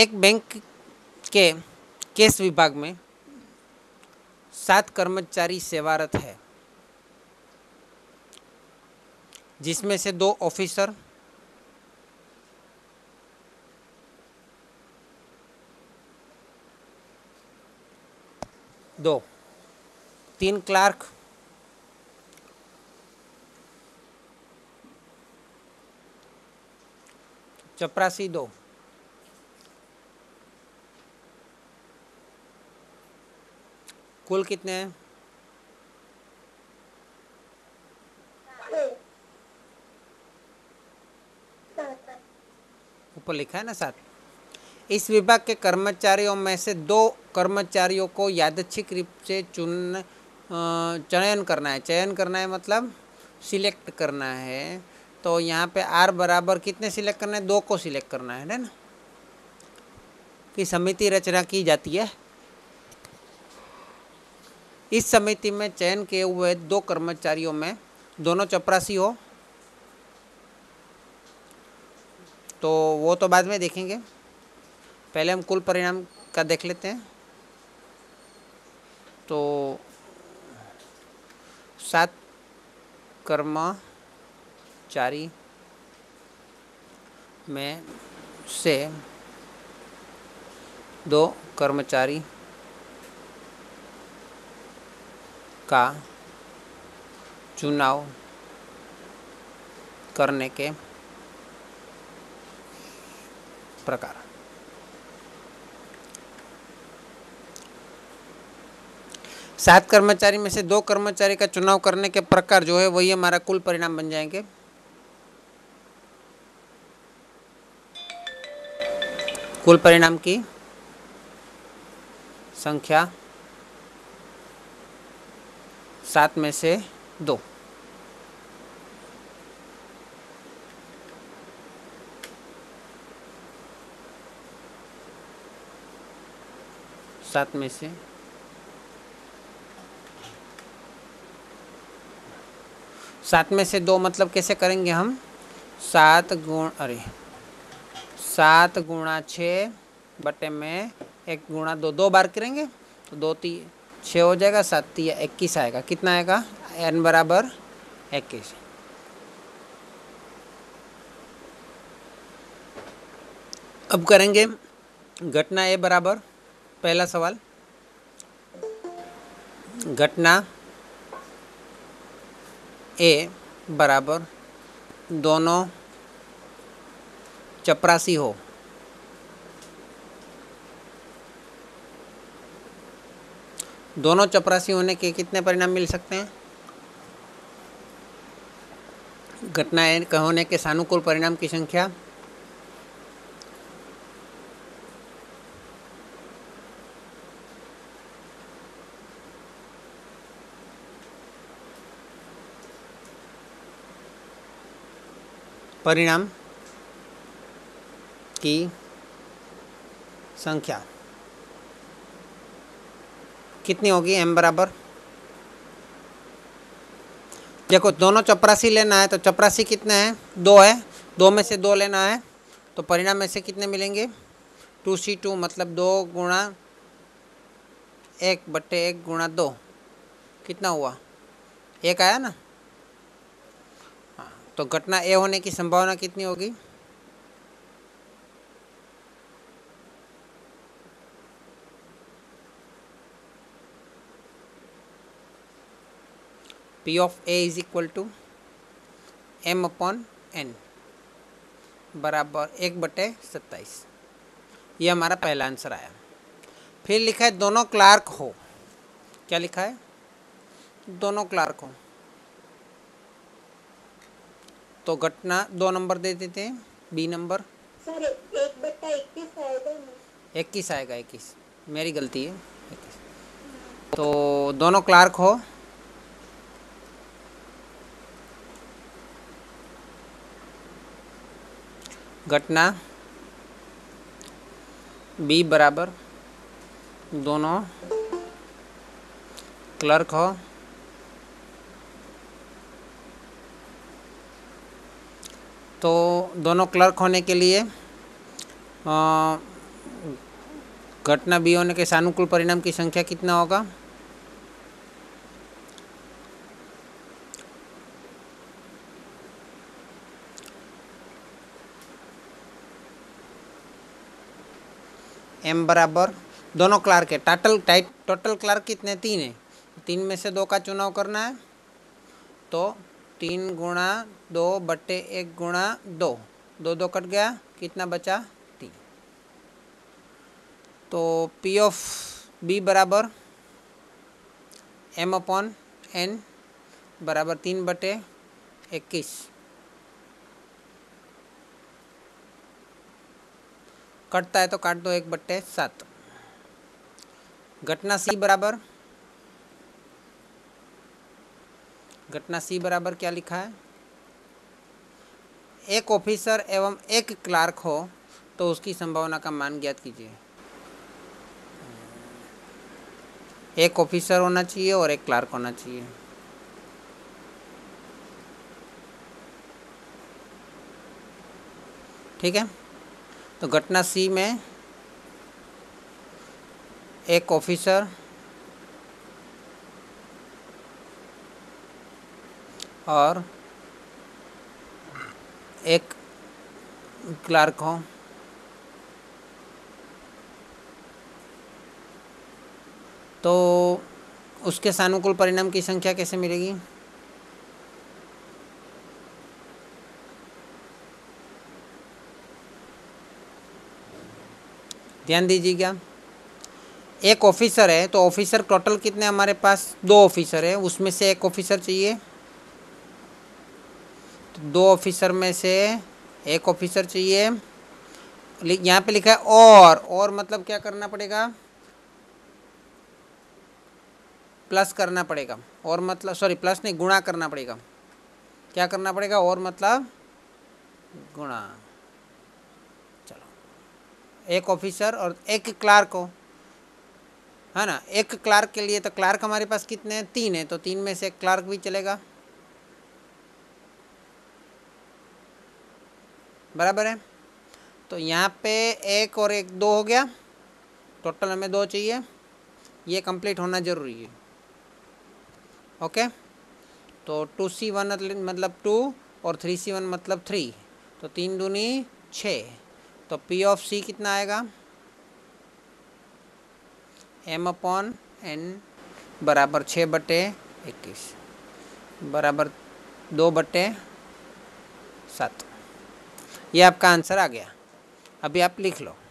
एक बैंक के केस विभाग में सात कर्मचारी सेवारत है जिसमें से दो ऑफिसर दो तीन क्लार्क चपरासी दो कुल कितने हैं ऊपर लिखा है ना साथ इस विभाग के कर्मचारियों में से दो कर्मचारियों को यादच्छिक रूप से चुन चयन करना है चयन करना है मतलब सिलेक्ट करना है तो यहाँ पे आर बराबर कितने सिलेक्ट करना है दो को सिलेक्ट करना है ना कि समिति रचना की जाती है इस समिति में चयन किए हुए दो कर्मचारियों में दोनों चपरासी हो तो वो तो बाद में देखेंगे पहले हम कुल परिणाम का देख लेते हैं तो सात कर्मचारी में से दो कर्मचारी का चुनाव करने के प्रकार सात कर्मचारी में से दो कर्मचारी का चुनाव करने के प्रकार जो है वही हमारा कुल परिणाम बन जाएंगे कुल परिणाम की संख्या सात में से दो सात में से सात में से दो मतलब कैसे करेंगे हम सात गुण अरे सात गुणा छः बटे में एक गुणा दो दो बार करेंगे तो दो तीन छः हो जाएगा सात या इक्कीस आएगा कितना आएगा एन बराबर इक्कीस अब करेंगे घटना ए बराबर पहला सवाल घटना ए बराबर दोनों चपरासी हो दोनों चपरासी होने के कितने परिणाम मिल सकते हैं घटनाएं होने के सानुकूल परिणाम की संख्या परिणाम की संख्या कितनी होगी एम बराबर देखो दोनों चपरासी लेना है तो चपरासी कितने हैं दो है दो में से दो लेना है तो परिणाम में से कितने मिलेंगे टू सी टू मतलब दो गुणा एक बट्टे एक गुणा दो कितना हुआ एक आया ना हाँ तो घटना ए होने की संभावना कितनी होगी P of A is equal to M upon N बराबर एक बटे सत्ताईस ये हमारा पहला आंसर आया फिर लिखा है दोनों क्लार्क हो क्या लिखा है दोनों क्लार्क हो तो घटना दो नंबर दे देते हैं बी नंबर सर एक बट्टा इक्कीस आएगा इक्कीस आएगा इक्कीस मेरी गलती है तो दोनों क्लार्क हो घटना बी बराबर दोनों क्लर्क हो तो दोनों क्लर्क होने के लिए घटना बी होने के सानुकूल परिणाम की संख्या कितना होगा एम बराबर दोनों क्लार्क है टाटल टाइट टोटल क्लार्क कितने तीन है तीन में से दो का चुनाव करना है तो तीन गुणा दो बटे एक गुणा दो दो दो कट गया कितना बचा तीन तो पी ऑफ बी बराबर एम अपॉन एन बराबर तीन बटे इक्कीस कटता है तो काट दो एक बट्टे सात घटना सी बराबर घटना सी बराबर क्या लिखा है एक ऑफिसर एवं एक क्लार्क हो तो उसकी संभावना का मान ज्ञात कीजिए एक ऑफिसर होना चाहिए और एक क्लार्क होना चाहिए ठीक है तो घटना सी में एक ऑफिसर और एक क्लार्क हो तो उसके सानुकूल परिणाम की संख्या कैसे मिलेगी ध्यान दीजिएगा एक ऑफिसर है तो ऑफिसर टोटल कितने हमारे पास दो ऑफिसर है उसमें से एक ऑफिसर चाहिए तो दो ऑफिसर में से एक ऑफिसर चाहिए यहाँ पे लिखा है और और मतलब क्या करना पड़ेगा प्लस करना पड़ेगा और मतलब सॉरी प्लस नहीं गुणा करना पड़ेगा क्या करना पड़ेगा और मतलब गुणा एक ऑफिसर और एक क्लार्क हो है ना एक क्लार्क के लिए तो क्लार्क हमारे पास कितने हैं तीन हैं तो तीन में से एक क्लार्क भी चलेगा बराबर है तो यहाँ पे एक और एक दो हो गया टोटल हमें दो चाहिए ये कंप्लीट होना ज़रूरी है ओके तो टू सी वन मतलब टू और थ्री सी वन मतलब थ्री तो तीन दूनी छः तो पी ऑफ सी कितना आएगा एम अपॉन एन बराबर छः बटे इक्कीस बराबर दो बटे सात ये आपका आंसर आ गया अभी आप लिख लो